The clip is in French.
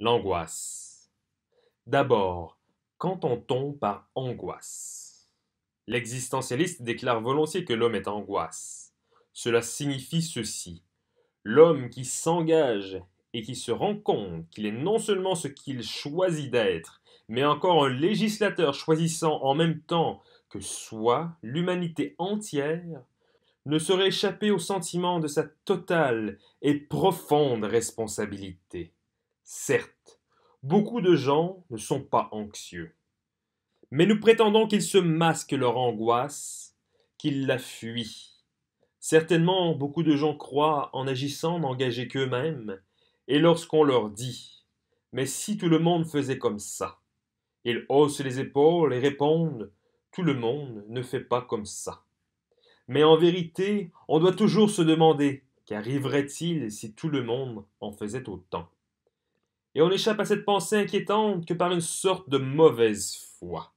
L'angoisse. D'abord, qu'entend-on par angoisse L'existentialiste déclare volontiers que l'homme est angoisse. Cela signifie ceci. L'homme qui s'engage et qui se rend compte qu'il est non seulement ce qu'il choisit d'être, mais encore un législateur choisissant en même temps que soit l'humanité entière, ne saurait échapper au sentiment de sa totale et profonde responsabilité. Certes, beaucoup de gens ne sont pas anxieux, mais nous prétendons qu'ils se masquent leur angoisse, qu'ils la fuient. Certainement, beaucoup de gens croient, en agissant, n'engager qu'eux-mêmes, et lorsqu'on leur dit Mais si tout le monde faisait comme ça ils haussent les épaules et répondent Tout le monde ne fait pas comme ça. Mais en vérité, on doit toujours se demander Qu'arriverait-il si tout le monde en faisait autant et on échappe à cette pensée inquiétante que par une sorte de mauvaise foi.